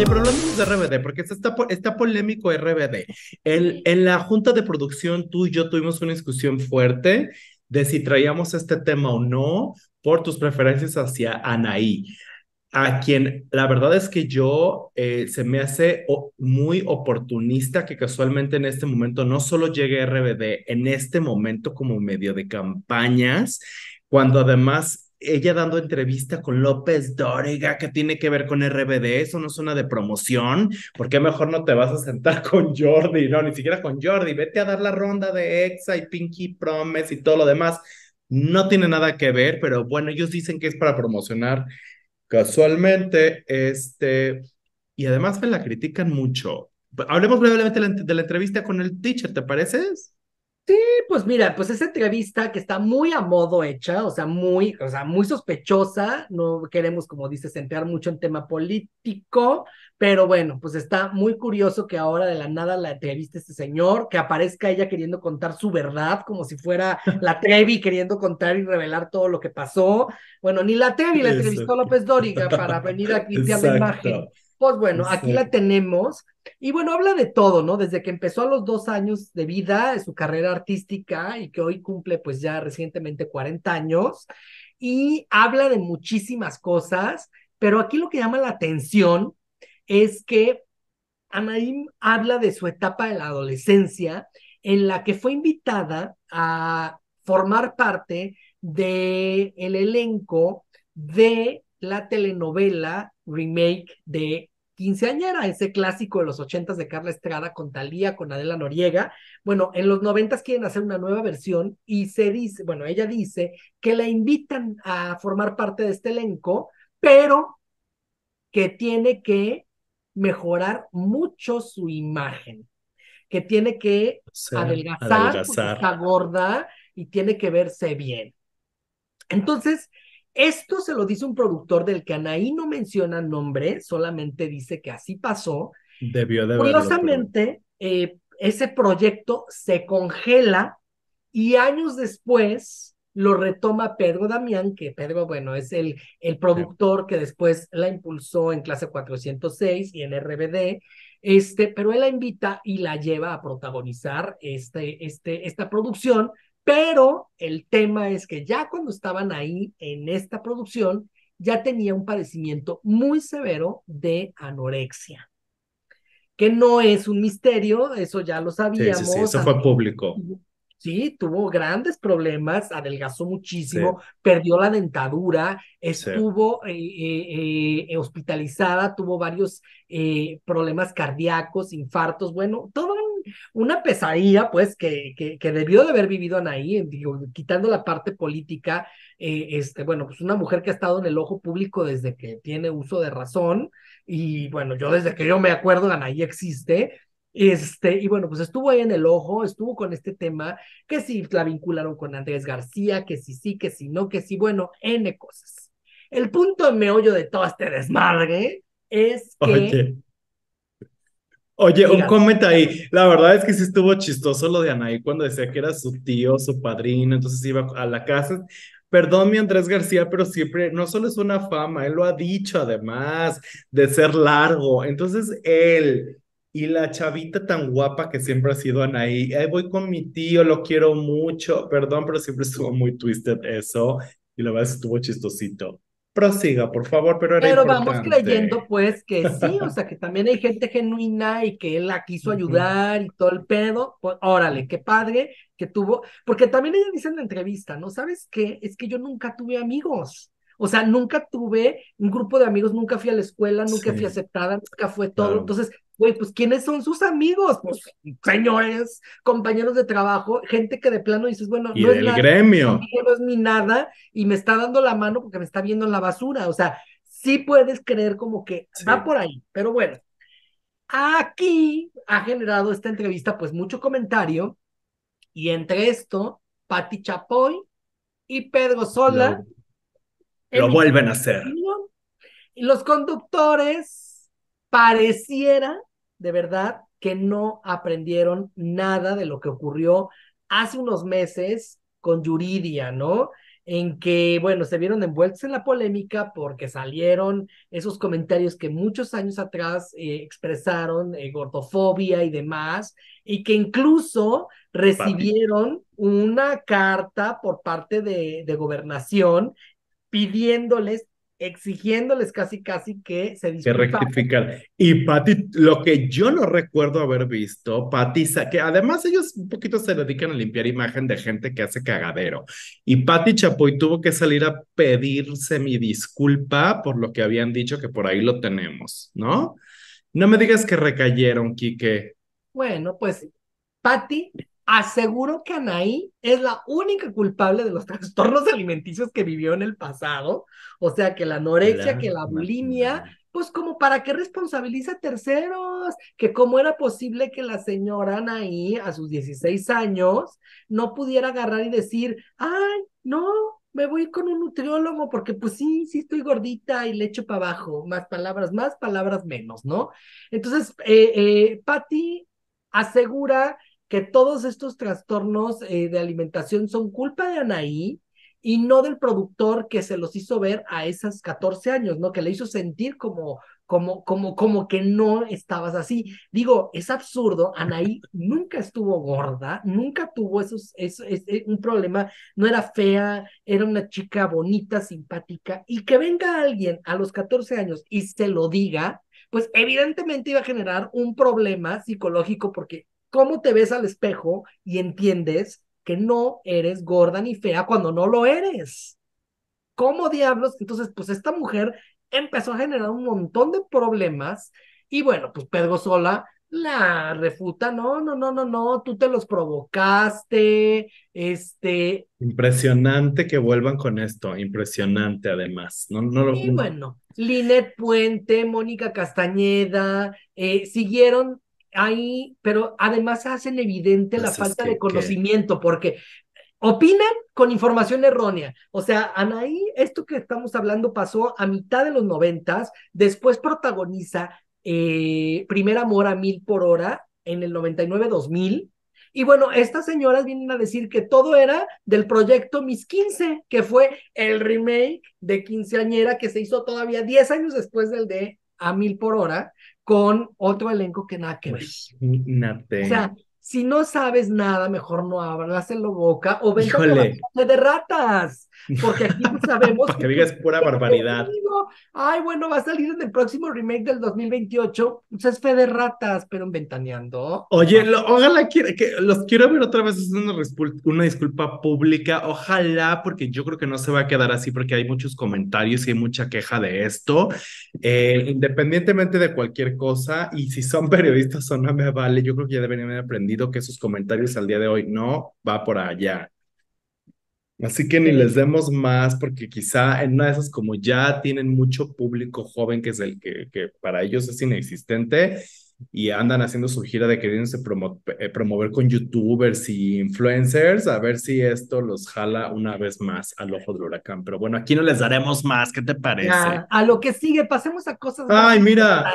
Oye, pero de RBD, porque está, está polémico RBD. En, la junta de producción, tú y yo tuvimos una discusión fuerte de si traíamos este tema o no por tus preferencias hacia Anaí, a quien la verdad es que yo eh, se me hace muy oportunista que casualmente en este momento no solo llegue RBD, en este momento como medio de campañas, cuando además ella dando entrevista con López Dóriga, que tiene que ver con RBD, eso no es una de promoción, porque mejor no te vas a sentar con Jordi? No, ni siquiera con Jordi, vete a dar la ronda de EXA y Pinky Promise y todo lo demás. No tiene nada que ver, pero bueno, ellos dicen que es para promocionar casualmente, este, y además me la critican mucho. Hablemos brevemente de la entrevista con el teacher, ¿te pareces? Sí, pues mira, pues esa entrevista que está muy a modo hecha, o sea, muy, o sea, muy sospechosa, no queremos, como dices, entrar mucho en tema político, pero bueno, pues está muy curioso que ahora de la nada la entrevista este señor, que aparezca ella queriendo contar su verdad, como si fuera la Trevi queriendo contar y revelar todo lo que pasó. Bueno, ni la Trevi la entrevistó López Dóriga para venir aquí a la imagen. Pues bueno, aquí la tenemos. Y bueno, habla de todo, ¿no? Desde que empezó a los dos años de vida, de eh, su carrera artística y que hoy cumple pues ya recientemente 40 años. Y habla de muchísimas cosas, pero aquí lo que llama la atención es que Anaim habla de su etapa de la adolescencia en la que fue invitada a formar parte del elenco de la telenovela remake de Quinceañera, ese clásico de los ochentas de Carla Estrada con Talía, con Adela Noriega. Bueno, en los noventas quieren hacer una nueva versión y se dice, bueno, ella dice que la invitan a formar parte de este elenco, pero que tiene que mejorar mucho su imagen, que tiene que adelgazar, adelgazar. Porque está gorda y tiene que verse bien. Entonces, esto se lo dice un productor del que Anaí no menciona nombre, solamente dice que así pasó. Debió de Curiosamente, eh, ese proyecto se congela y años después lo retoma Pedro Damián, que Pedro, bueno, es el, el productor que después la impulsó en clase 406 y en RBD, este, pero él la invita y la lleva a protagonizar este, este, esta producción pero el tema es que ya cuando estaban ahí en esta producción, ya tenía un padecimiento muy severo de anorexia, que no es un misterio, eso ya lo sabíamos. Sí, eso fue público. Sí, tuvo grandes problemas, adelgazó muchísimo, perdió la dentadura, estuvo eh, eh, eh, hospitalizada, tuvo varios problemas cardíacos, infartos, bueno, todo una pesadilla, pues, que, que, debió de haber vivido Anaí, digo, quitando la parte política, eh, este, bueno, pues una mujer que ha estado en el ojo público desde que tiene uso de razón, y bueno, yo desde que yo me acuerdo, Anaí existe, este, y bueno, pues estuvo ahí en el ojo, estuvo con este tema, que si la vincularon con Andrés García, que si sí, que si no, que si bueno, N cosas. El punto meollo de todo este desmadre es que Oye, un comentario ahí. La verdad es que sí estuvo chistoso lo de Anaí cuando decía que era su tío, su padrino, entonces iba a la casa. Perdón, mi Andrés García, pero siempre no solo es una fama, él lo ha dicho además de ser largo. Entonces él y la chavita tan guapa que siempre ha sido Anaí, ahí voy con mi tío, lo quiero mucho. Perdón, pero siempre estuvo muy twisted eso y la verdad estuvo chistosito. Prosiga, por favor, pero Pero vamos creyendo, pues, que sí, o sea, que también hay gente genuina y que él la quiso ayudar y todo el pedo. Pues, órale, qué padre que tuvo. Porque también ella dice en la entrevista, ¿no? ¿Sabes qué? Es que yo nunca tuve amigos. O sea, nunca tuve un grupo de amigos, nunca fui a la escuela, nunca fui aceptada, nunca fue todo. Entonces, güey, pues ¿quiénes son sus amigos? Pues, pues señores, compañeros de trabajo, gente que de plano dices, bueno, no, es nada, gremio. no es ni nada y me está dando la mano porque me está viendo en la basura. O sea, sí puedes creer como que va por ahí, pero bueno. Aquí ha generado esta entrevista pues mucho comentario y entre esto, Patti Chapoy y Pedro Sola. Lo, lo vuelven a hacer. Y los conductores pareciera de verdad que no aprendieron nada de lo que ocurrió hace unos meses con Yuridia, ¿no? En que, bueno, se vieron envueltos en la polémica porque salieron esos comentarios que muchos años atrás eh, expresaron, eh, gordofobia y demás, y que incluso recibieron una carta por parte de, de gobernación pidiéndoles exigiéndoles casi, casi que se rectifican Y Patty, lo que yo no recuerdo haber visto, Pati, que además ellos un poquito se dedican a limpiar imagen de gente que hace cagadero. Y Patty Chapoy tuvo que salir a pedirse mi disculpa por lo que habían dicho, que por ahí lo tenemos, ¿no? No me digas que recayeron, Quique. Bueno, pues Patty Aseguro que Anaí es la única culpable de los trastornos alimenticios que vivió en el pasado, o sea, que la anorexia, que la bulimia, pues como para qué responsabiliza a terceros, que cómo era posible que la señora Anaí a sus 16 años no pudiera agarrar y decir, ay, no, me voy con un nutriólogo porque pues sí, sí estoy gordita y le echo para abajo, más palabras más, palabras menos, ¿no? Entonces, eh, eh Patty asegura que todos estos trastornos eh, de alimentación son culpa de Anaí y no del productor que se los hizo ver a esas 14 años, ¿no? Que le hizo sentir como, como, como, como que no estabas así. Digo, es absurdo, Anaí nunca estuvo gorda, nunca tuvo esos, eh, un problema, no era fea, era una chica bonita, simpática, y que venga alguien a los 14 años y se lo diga, pues evidentemente iba a generar un problema psicológico porque cómo te ves al espejo y entiendes que no eres gorda ni fea cuando no lo eres. ¿Cómo diablos? Entonces, pues esta mujer empezó a generar un montón de problemas y bueno, pues Pedro Sola la refuta, no, no, no, no, no, tú te los provocaste, este... Impresionante que vuelvan con esto, impresionante además, no, no lo... Y bueno, Linet Puente, Mónica Castañeda, eh, siguieron Ahí, pero además hacen evidente la pues falta de conocimiento, porque opinan con información errónea. O sea, Anaí, esto que estamos hablando pasó a mitad de los noventas, después protagoniza eh, Primer Amor a Mil por Hora en el 99-2000. Y bueno, estas señoras vienen a decir que todo era del proyecto Mis 15, que fue el remake de Quinceañera que se hizo todavía 10 años después del de a mil por hora con otro elenco que nada que ver. Pues, si no sabes nada, mejor no abras en la boca o vente a de ratas, porque aquí sabemos que, que digas pura barbaridad. Ay, bueno, va a salir en el próximo remake del 2028, pues es fe de ratas, pero en ventaneando. Oye, ojalá que los quiero ver otra vez es una disculpa pública, ojalá, porque yo creo que no se va a quedar así, porque hay muchos comentarios y hay mucha queja de esto, eh, independientemente de cualquier cosa, y si son periodistas o no me vale, yo creo que ya deberían haber aprendido que sus comentarios al día de hoy no va por allá. Así que ni les demos más porque quizá en una de esas como ya tienen mucho público joven que es el que, que para ellos es inexistente y andan haciendo su gira de queriéndose eh, promover con youtubers y influencers, a ver si esto los jala una vez más al ojo del huracán. Pero bueno, aquí no les daremos más, ¿qué te parece? a lo que sigue, pasemos a cosas. Ay, mira.